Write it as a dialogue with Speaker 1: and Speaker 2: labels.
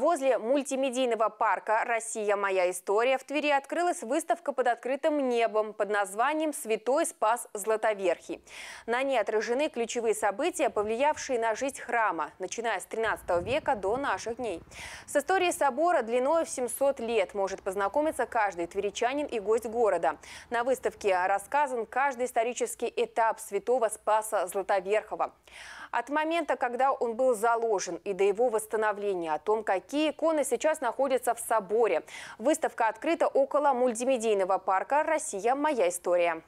Speaker 1: Возле мультимедийного парка «Россия. Моя история» в Твери открылась выставка под открытым небом под названием «Святой Спас Златоверхий». На ней отражены ключевые события, повлиявшие на жизнь храма, начиная с 13 века до наших дней. С историей собора длиной в 700 лет может познакомиться каждый тверичанин и гость города. На выставке рассказан каждый исторический этап святого Спаса Златоверхова. От момента, когда он был заложен и до его восстановления, о том, какие Какие иконы сейчас находятся в соборе? Выставка открыта около мультимедийного парка «Россия. Моя история».